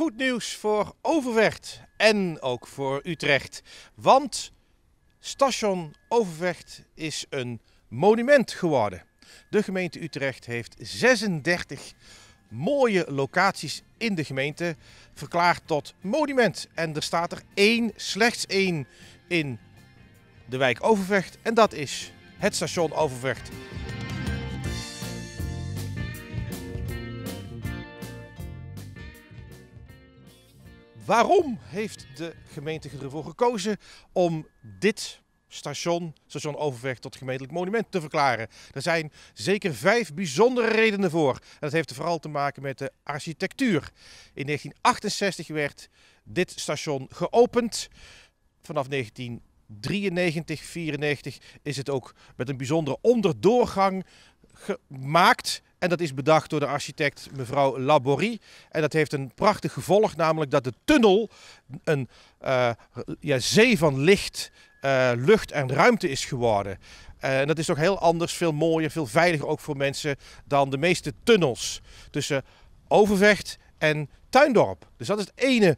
goed nieuws voor Overvecht en ook voor Utrecht. Want station Overvecht is een monument geworden. De gemeente Utrecht heeft 36 mooie locaties in de gemeente verklaard tot monument. En er staat er één, slechts één in de wijk Overvecht. En dat is het station Overvecht. Waarom heeft de gemeente ervoor gekozen om dit station, station Overweg, tot gemeentelijk monument te verklaren? Er zijn zeker vijf bijzondere redenen voor. En dat heeft vooral te maken met de architectuur. In 1968 werd dit station geopend. Vanaf 1993, 94 is het ook met een bijzondere onderdoorgang gemaakt en dat is bedacht door de architect mevrouw Laborie. En dat heeft een prachtig gevolg, namelijk dat de tunnel een uh, ja, zee van licht, eh, lucht en ruimte is geworden. Eh, en dat is toch heel anders, veel mooier, veel veiliger ook voor mensen dan de meeste tunnels tussen Overvecht en Tuindorp. Dus dat is het ene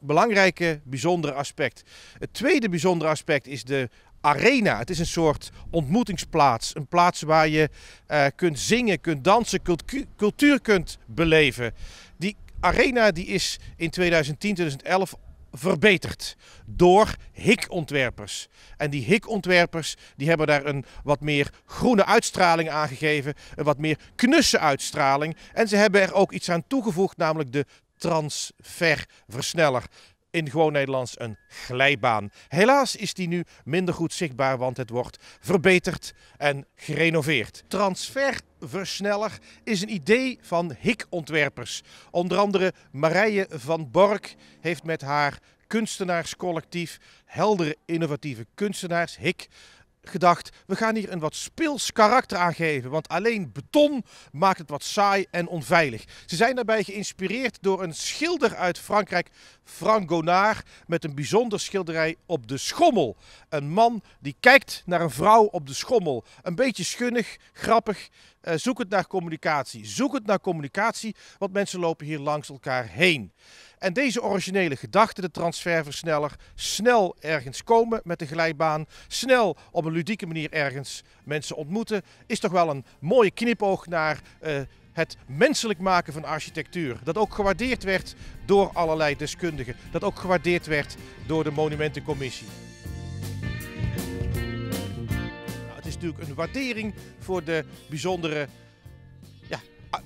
belangrijke, bijzondere aspect. Het tweede bijzondere aspect is de arena. Het is een soort ontmoetingsplaats. Een plaats waar je eh, kunt zingen, kunt dansen, cultuur kunt beleven. Die arena die is in 2010, 2011 verbeterd door Hik-ontwerpers. En die hikontwerpers die hebben daar een wat meer groene uitstraling aangegeven, een wat meer knusse uitstraling. En ze hebben er ook iets aan toegevoegd, namelijk de transferversneller in gewoon Nederlands een glijbaan. Helaas is die nu minder goed zichtbaar, want het wordt verbeterd en gerenoveerd. Transferversneller is een idee van HIK-ontwerpers. Onder andere Marije van Bork heeft met haar kunstenaarscollectief Heldere Innovatieve Kunstenaars, HIK, gedacht, we gaan hier een wat speels karakter aan geven. Want alleen beton maakt het wat saai en onveilig. Ze zijn daarbij geïnspireerd door een schilder uit Frankrijk, Frank Gonard, met een bijzonder schilderij op de schommel. Een man die kijkt naar een vrouw op de schommel. Een beetje schunnig, grappig. Uh, zoek het naar communicatie. Zoek het naar communicatie, want mensen lopen hier langs elkaar heen. En deze originele gedachte, de transferversneller, snel ergens komen met de glijbaan, snel op een ludieke manier ergens mensen ontmoeten, is toch wel een mooie knipoog naar eh, het menselijk maken van architectuur. Dat ook gewaardeerd werd door allerlei deskundigen, dat ook gewaardeerd werd door de Monumentencommissie. Nou, het is natuurlijk een waardering voor de bijzondere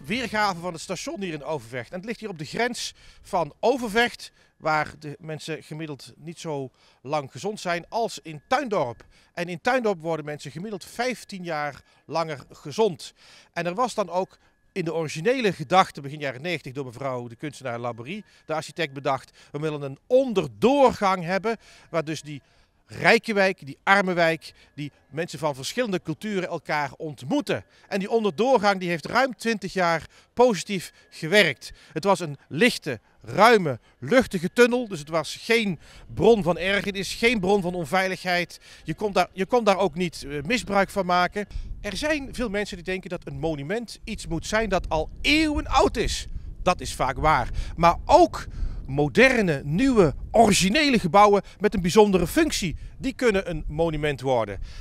weergave van het station hier in Overvecht. En het ligt hier op de grens van Overvecht, waar de mensen gemiddeld niet zo lang gezond zijn, als in Tuindorp. En in Tuindorp worden mensen gemiddeld 15 jaar langer gezond. En er was dan ook in de originele gedachte, begin jaren 90, door mevrouw de kunstenaar Laborie, de architect, bedacht. We willen een onderdoorgang hebben, waar dus die rijke wijk, die arme wijk, die mensen van verschillende culturen elkaar ontmoeten. En die onderdoorgang die heeft ruim 20 jaar positief gewerkt. Het was een lichte, ruime, luchtige tunnel. Dus het was geen bron van ergernis, geen bron van onveiligheid. Je kon daar, je kon daar ook niet eh, misbruik van maken. Er zijn veel mensen die denken dat een monument iets moet zijn dat al eeuwen oud is. Dat is vaak waar. Maar ook moderne, nieuwe, originele gebouwen met een bijzondere functie. Die kunnen een monument worden.